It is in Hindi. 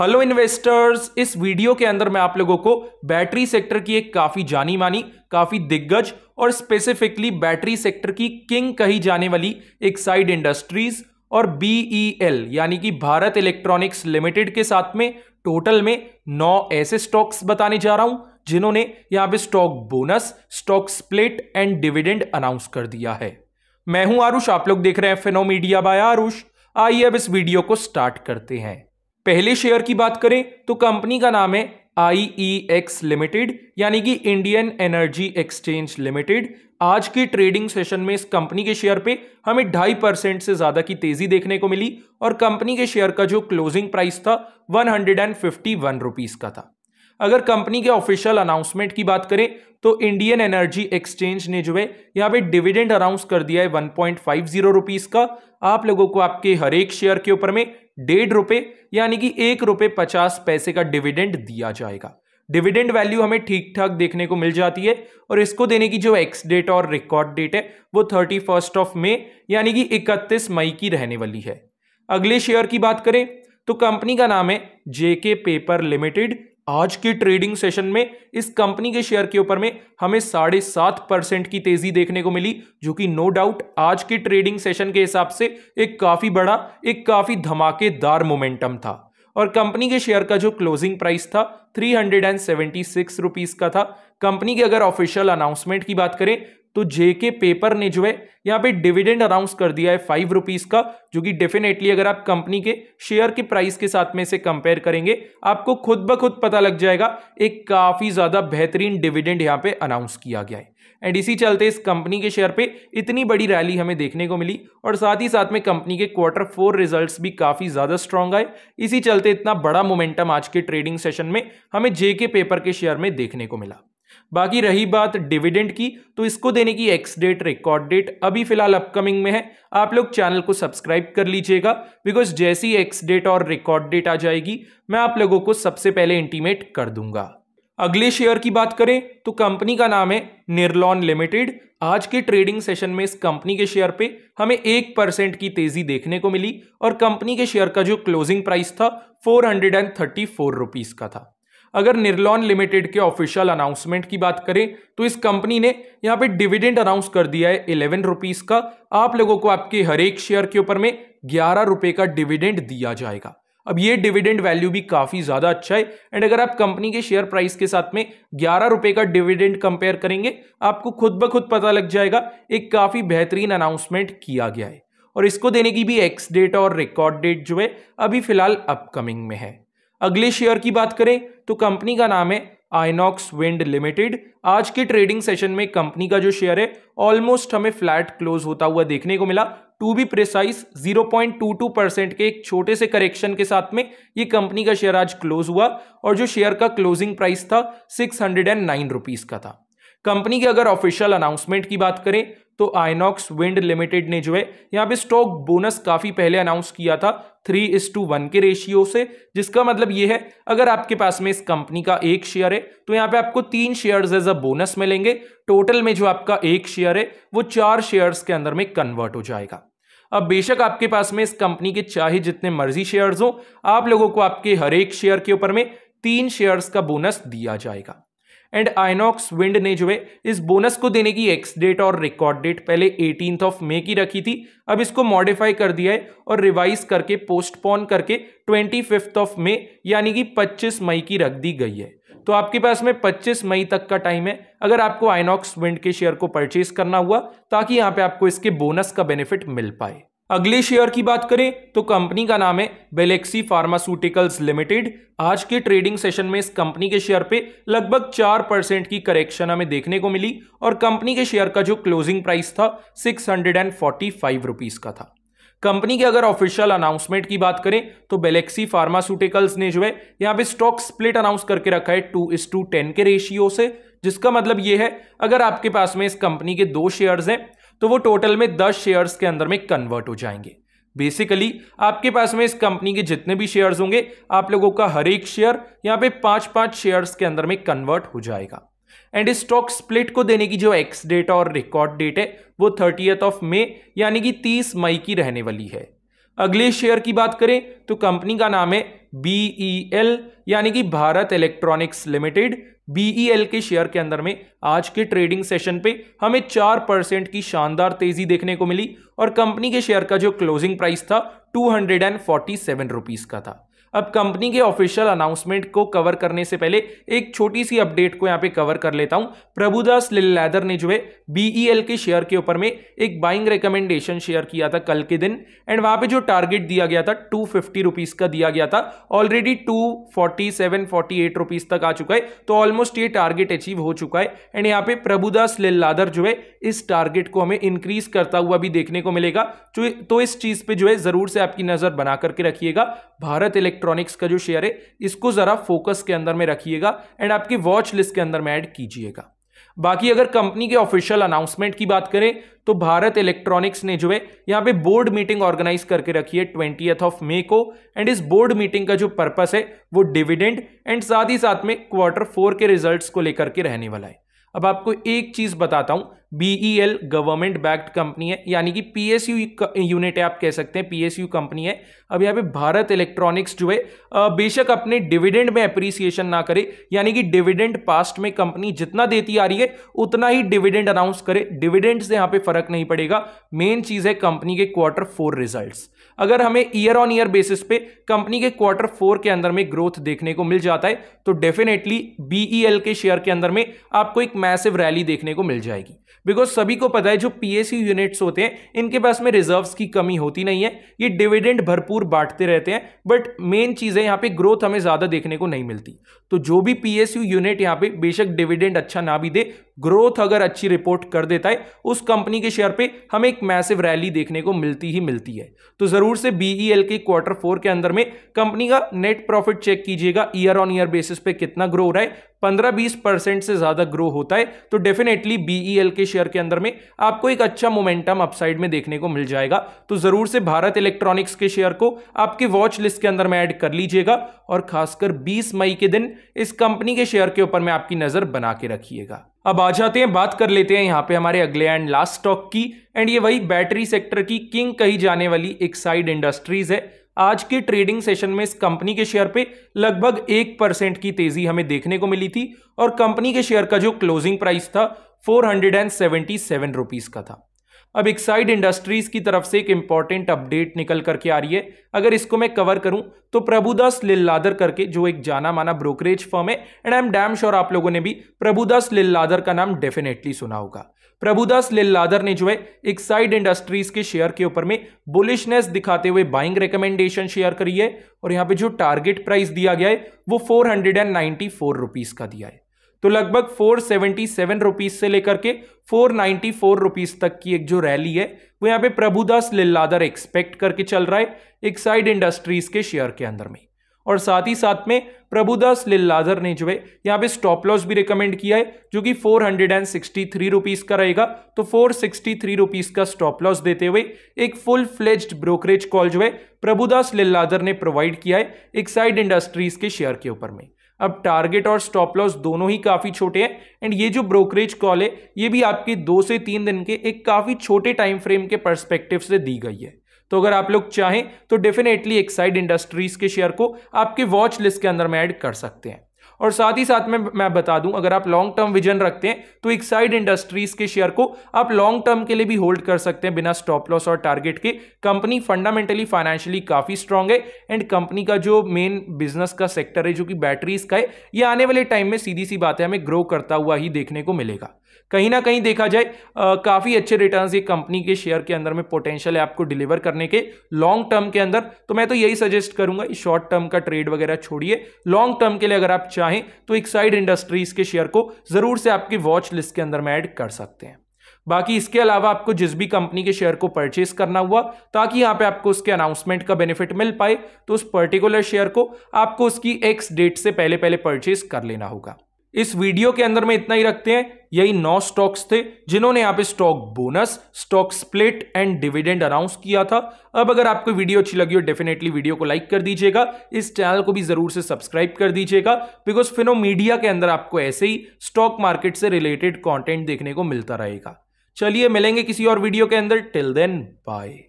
हेलो इन्वेस्टर्स इस वीडियो के अंदर मैं आप लोगों को बैटरी सेक्टर की एक काफ़ी जानी मानी काफ़ी दिग्गज और स्पेसिफिकली बैटरी सेक्टर की किंग कही जाने वाली एक्साइड इंडस्ट्रीज और बी e यानी कि भारत इलेक्ट्रॉनिक्स लिमिटेड के साथ में टोटल में नौ ऐसे स्टॉक्स बताने जा रहा हूं जिन्होंने यहां पे stock bonus stock split and dividend announce कर दिया है मैं हूं आरुष आप लोग देख रहे हैं फिनो मीडिया बाय आरुष आइए अब इस वीडियो को स्टार्ट करते हैं पहले शेयर की बात करें तो कंपनी का नाम है आई ई एक्स लिमिटेड यानी कि इंडियन एनर्जी एक्सचेंज लिमिटेड आज के ट्रेडिंग सेशन में इस कंपनी के शेयर पे हमें ढाई परसेंट से ज्यादा की तेजी देखने को मिली और कंपनी के शेयर का जो क्लोजिंग प्राइस था one hundred and fifty one rupees का था अगर कंपनी के ऑफिशियल अनाउंसमेंट की बात करें तो इंडियन एनर्जी एक्सचेंज ने जो है यहाँ पे डिविडेंड अनाउंस कर दिया है 1.50 पॉइंट रुपीस का आप लोगों को आपके हर एक शेयर के ऊपर में डेढ़ रुपए यानी कि एक रुपए पचास पैसे का डिविडेंड दिया जाएगा डिविडेंड वैल्यू हमें ठीक ठाक देखने को मिल जाती है और इसको देने की जो एक्स डेट और रिकॉर्ड डेट है वो थर्टी फर्स्ट ऑफ मे यानी कि इकतीस मई की रहने वाली है अगले शेयर की बात करें तो कंपनी का नाम है जेके पेपर लिमिटेड आज के ट्रेडिंग सेशन में इस कंपनी के शेयर के ऊपर में हमें साढ़े सात परसेंट की तेजी देखने को मिली जो कि नो डाउट आज के ट्रेडिंग सेशन के हिसाब से एक काफ़ी बड़ा एक काफ़ी धमाकेदार मोमेंटम था और कंपनी के शेयर का जो क्लोजिंग प्राइस था three hundred and seventy six rupees का था कंपनी के अगर ऑफिशियल अनाउंसमेंट की बात करें तो जे के पेपर ने जो है यहाँ पे डिविडेंड अनाउंस कर दिया है फाइव रुपीज का जो कि डेफिनेटली अगर आप कंपनी के शेयर के प्राइस के साथ में से कंपेयर करेंगे आपको खुद ब खुद पता लग जाएगा एक काफी ज्यादा बेहतरीन डिविडेंड यहाँ पे अनाउंस किया गया है एंड इसी चलते इस कंपनी के शेयर पे इतनी बड़ी रैली हमें देखने को मिली और साथ ही साथ में कंपनी के क्वार्टर फोर रिजल्ट्स भी काफ़ी ज़्यादा स्ट्रांग आए इसी चलते इतना बड़ा मोमेंटम आज के ट्रेडिंग सेशन में हमें जे के पेपर के शेयर में देखने को मिला बाकी रही बात डिविडेंड की तो इसको देने की एक्स डेट रिकॉर्ड डेट अभी फिलहाल अपकमिंग में है आप लोग चैनल को सब्सक्राइब कर लीजिएगा बिकॉज जैसी एक्स डेट और रिकॉर्ड डेट आ जाएगी मैं आप लोगों को सबसे पहले इंटीमेट कर दूंगा अगले शेयर की बात करें तो कंपनी का नाम है निर्लॉन लिमिटेड आज के ट्रेडिंग सेशन में इस कंपनी के शेयर पे हमें एक परसेंट की तेजी देखने को मिली और कंपनी के शेयर का जो क्लोजिंग प्राइस था four hundred and thirty four rupees का था अगर निर्लॉन लिमिटेड के ऑफिशियल अनाउंसमेंट की बात करें तो इस कंपनी ने यहाँ पे डिविडेंड अनाउंस कर दिया है इलेवन रुपीज का आप लोगों को आपके हर एक शेयर के ऊपर में ग्यारह रुपए का डिविडेंड दिया जाएगा अब ये डिविडेंड वैल्यू भी काफी ज्यादा अच्छा है एंड अगर आप कंपनी के शेयर प्राइस के साथ में ग्यारह रुपए का डिविडेंड कंपेयर करेंगे आपको खुद ब खुद पता लग जाएगा एक काफी बेहतरीन अनाउंसमेंट किया गया है और इसको देने की भी एक्स डेट और रिकॉर्ड डेट जो है अभी फिलहाल अपकमिंग में है अगले शेयर की बात करें तो कंपनी का नाम है आइनॉक्स विंड लिमिटेड आज के ट्रेडिंग सेशन में कंपनी का जो शेयर है ऑलमोस्ट हमें फ्लैट क्लोज होता हुआ देखने को मिला टू बी टू 0.22 परसेंट के एक छोटे से करेक्शन के साथ में ये कंपनी का शेयर आज क्लोज हुआ और जो शेयर का क्लोजिंग प्राइस था six hundred and nine rupees का था कंपनी के अगर ऑफिशियल अनाउंसमेंट की बात करें तो आइनॉक्स विंड लिमिटेड ने जो है यहाँ पे स्टॉक बोनस काफ़ी पहले अनाउंस किया था थ्री इस टू वन के रेशियो से जिसका मतलब ये है अगर आपके पास में इस कंपनी का एक शेयर है तो यहाँ पे आपको तीन शेयर्स एज अ बोनस मिलेंगे टोटल में जो आपका एक शेयर है वो चार शेयर्स के अंदर में कन्वर्ट हो जाएगा अब बेशक आपके पास में इस कंपनी के चाहे जितने मर्जी शेयर्स हो आप लोगों को आपके हर एक शेयर के ऊपर में तीन शेयर्स का बोनस दिया जाएगा एंड आइनॉक्स विंड ने जो है इस बोनस को देने की एक्स डेट और रिकॉर्ड डेट पहले एटीन ऑफ मे की रखी थी अब इसको मॉडिफाई कर दिया है और रिवाइज करके पोस्टपोन करके ट्वेंटी फिफ्थ ऑफ मे यानी कि पच्चीस मई की रख दी गई है तो आपके पास में 25 मई तक का टाइम है अगर आपको आइनॉक्स विंड के शेयर को परचेज करना हुआ ताकि यहाँ पे आपको इसके बोनस का बेनिफिट मिल पाए अगले शेयर की बात करें तो कंपनी का नाम है बेलेक्सी फार्मास्यूटिकल्स लिमिटेड आज के ट्रेडिंग सेशन में इस कंपनी के शेयर पे लगभग चार परसेंट की करेक्शन हमें देखने को मिली और कंपनी के शेयर का जो क्लोजिंग प्राइस था six hundred and forty five rupees का था कंपनी के अगर ऑफिशियल अनाउंसमेंट की बात करें तो बेलेक्सी फार्मास्यूटिकल्स ने जो है यहाँ पे स्टॉक स्प्लिट अनाउंस करके रखा है टू इस टू टेन के रेशियो से जिसका मतलब ये है अगर आपके पास में इस कंपनी के दो शेयर्स हैं तो वो टोटल में दस शेयर्स के अंदर में कन्वर्ट हो जाएंगे बेसिकली आपके पास में इस कंपनी के जितने भी शेयर्स होंगे आप लोगों का हर एक शेयर यहाँ पे पांच पांच शेयर्स के अंदर में कन्वर्ट हो जाएगा एंड स्टॉक स्प्लिट को देने की जो एक्स डेट और रिकॉर्ड डेट है वो थर्टीएथ ऑफ मे यानी कि तीस मई की रहने वाली है अगले शेयर की बात करें तो कंपनी का नाम है बी ई एल यानी कि Bharat Electronics Limited BEL e के शेयर के अंदर में आज के ट्रेडिंग सेशन पे हमें चार परसेंट की शानदार तेजी देखने को मिली और कंपनी के शेयर का जो क्लोजिंग प्राइस था two hundred and forty seven rupees का था अब कंपनी के ऑफिशियल अनाउंसमेंट को कवर करने से पहले एक छोटी सी अपडेट को यहाँ पे कवर कर लेता हूं प्रभुदास लेदर ने जो है बीईएल e के शेयर के ऊपर में एक बाइंग रिकमेंडेशन शेयर किया था कल के दिन एंड वहां पे जो टारगेट दिया गया था टू फिफ्टी रुपीज का दिया गया था already two forty seven forty eight rupees तक आ चुका है तो ऑलमोस्ट ये टारगेट अचीव हो चुका है एंड यहाँ पे प्रभुदास लेदर जो है इस टारगेट को हमें इंक्रीज करता हुआ भी देखने को मिलेगा तो, तो इस चीज पर जो है जरूर से आपकी नजर बना करके रखिएगा भारत इलेक्ट्रिक इलेक्ट्रॉनिक्स का जो शेयर है इसको ज़रा फोकस के अंदर में रखिएगा एंड आपकी वॉच लिस्ट के अंदर में ऐड कीजिएगा बाकी अगर कंपनी के ऑफिशियल अनाउंसमेंट की बात करें तो भारत इलेक्ट्रॉनिक्स ने जो है यहाँ पे बोर्ड मीटिंग ऑर्गेनाइज करके रखी है ट्वेंटी ऑफ मे को एंड इस बोर्ड मीटिंग का जो पर्पस है वो डिविडेंड एंड साथ ही साथ में क्वार्टर फोर के रिजल्ट्स को लेकर के रहने वाला है अब आपको एक चीज बताता हूं बीईएल गवर्नमेंट बैक्ड कंपनी है यानी कि पीएसयू यूनिट है आप कह सकते हैं पीएसयू कंपनी है अब यहाँ पे भारत इलेक्ट्रॉनिक्स जो है बेशक अपने डिविडेंड में अप्रिसिएशन ना करे यानी कि डिविडेंड पास्ट में कंपनी जितना देती आ रही है उतना ही डिविडेंड अनाउंस करे डिविडेंड से यहाँ पे फर्क नहीं पड़ेगा मेन चीज़ है कंपनी के क्वार्टर फोर रिजल्ट अगर हमें ईयर ऑन ईयर बेसिस पे कंपनी के क्वार्टर फोर के अंदर में ग्रोथ देखने को मिल जाता है तो डेफिनेटली बीईएल e के शेयर के अंदर में आपको एक मैसिव रैली देखने को मिल जाएगी बिकॉज सभी को पता है जो पीएसयू यूनिट्स होते हैं इनके पास में रिजर्व्स की कमी होती नहीं है ये डिविडेंड भरपूर बांटते रहते हैं बट मेन चीज़ है यहाँ पे ग्रोथ हमें ज़्यादा देखने को नहीं मिलती तो जो भी पीएसयू यूनिट यहाँ पे बेशक डिविडेंड अच्छा ना भी दे ग्रोथ अगर अच्छी रिपोर्ट कर देता है उस कंपनी के शेयर पे हमें एक मैसिव रैली देखने को मिलती ही मिलती है तो ज़रूर से बीईएल के क्वार्टर फोर के अंदर में कंपनी का नेट प्रॉफिट चेक कीजिएगा ईयर ऑन ईयर बेसिस पे कितना ग्रो हो रहा है पंद्रह बीस परसेंट से ज़्यादा ग्रो होता है तो डेफिनेटली बीईएल के शेयर के अंदर में आपको एक अच्छा मोमेंटम अपसाइड में देखने को मिल जाएगा तो ज़रूर से भारत इलेक्ट्रॉनिक्स के शेयर को आपके वॉच लिस्ट के अंदर में ऐड कर लीजिएगा और खासकर 20 मई के दिन इस कंपनी के शेयर के ऊपर में आपकी नज़र बना के रखिएगा अब आ जाते हैं बात कर लेते हैं यहाँ पे हमारे अगले एंड लास्ट स्टॉक की एंड ये वही बैटरी सेक्टर की किंग कही जाने वाली एक साइड इंडस्ट्रीज है आज के ट्रेडिंग सेशन में इस कंपनी के शेयर पे लगभग एक परसेंट की तेजी हमें देखने को मिली थी और कंपनी के शेयर का जो क्लोजिंग प्राइस था four hundred and seventy seven rupees का था अब एक्साइड इंडस्ट्रीज की तरफ से एक इंपॉर्टेंट अपडेट निकल करके आ रही है अगर इसको मैं कवर करूं तो प्रभुदास लिल्लादर करके जो एक जाना माना ब्रोकरेज फर्म है and I am damn sure आप लोगों ने भी प्रभुदास लिल्लादर का नाम डेफिनेटली सुना होगा प्रभुदास लिल्लादर ने जो है एक्साइड इंडस्ट्रीज के शेयर के ऊपर में बुलिशनेस दिखाते हुए बाइंग रिकमेंडेशन शेयर करी है और यहां पे जो टारगेट प्राइस दिया गया है वो four hundred and ninety four rupees का दिया है तो लगभग फोर सेवेंटी सेवन रुपीज से लेकर के फोर नाइनटी फोर रुपीज तक की एक जो रैली है वो यहाँ पे प्रभुदास लिल्लादर एक्सपेक्ट करके चल रहा है एक साइड इंडस्ट्रीज के शेयर के अंदर में और साथ ही साथ में प्रभुदास लिल्लादर ने जो है यहाँ पे स्टॉप लॉस भी रिकमेंड किया है जो कि four hundred and sixty three rupees का रहेगा तो फोर सिक्सटी थ्री रुपीज का स्टॉप लॉस देते हुए एक फुल फ्लेज्ड ब्रोकरेज कॉल जो है प्रभुदास लिल्लादर ने प्रोवाइड किया है एक साइड इंडस्ट्रीज के शेयर के ऊपर में अब टारगेट और स्टॉप लॉस दोनों ही काफ़ी छोटे हैं एंड ये जो ब्रोकरेज कॉल है ये भी आपके दो से तीन दिन के एक काफ़ी छोटे टाइम फ्रेम के परस्पेक्टिव से दी गई है तो अगर आप लोग चाहें तो डेफिनेटली एक्साइड इंडस्ट्रीज़ के शेयर को आपके वॉच लिस्ट के अंदर में ऐड कर सकते हैं और साथ ही साथ में मैं बता दूं अगर आप लॉन्ग टर्म विजन रखते हैं तो एक साइड इंडस्ट्रीज के शेयर को आप लॉन्ग टर्म के लिए भी होल्ड कर सकते हैं बिना स्टॉप लॉस और टारगेट के कंपनी फंडामेंटली फाइनेंशियली काफ़ी स्ट्रांग है एंड कंपनी का जो मेन बिजनेस का सेक्टर है जो कि बैटरीज का है ये आने वाले टाइम में सीधी सी बात है हमें ग्रो करता हुआ ही देखने को मिलेगा कहीं ना कहीं देखा जाए काफ़ी अच्छे रिटर्न्स ये कंपनी के शेयर के अंदर में पोटेंशियल है आपको डिलीवर करने के लॉन्ग टर्म के अंदर तो मैं तो यही सजेस्ट करूंगा शॉर्ट टर्म का ट्रेड वगैरह छोड़िए लॉन्ग टर्म के लिए अगर आप चाहें चाहें तो एक साइड इंडस्ट्रीज़ के शेयर को ज़रूर से आपकी वॉच लिस्ट के अंदर में ऐड कर सकते हैं बाकी इसके अलावा आपको जिस भी कंपनी के शेयर को परचेस करना हुआ ताकि यहाँ पे आपको उसके अनाउंसमेंट का बेनिफिट मिल पाए तो उस पर्टिकुलर शेयर को आपको उसकी एक्स डेट से पहले पहले परचेस कर लेना होगा इस वीडियो के अंदर में इतना ही रखते हैं यही नौ स्टॉक्स थे जिन्होंने यहाँ पे stock bonus stock split and dividend announce किया था अब अगर आपको वीडियो अच्छी लगी हो डेफिनेटली वीडियो को लाइक कर दीजिएगा इस चैनल को भी जरूर से सब्सक्राइब कर दीजिएगा बिकॉज फिनो मीडिया के अंदर आपको ऐसे ही स्टॉक मार्केट से रिलेटेड कॉन्टेंट देखने को मिलता रहेगा चलिए मिलेंगे किसी और वीडियो के अंदर टिल देन बाय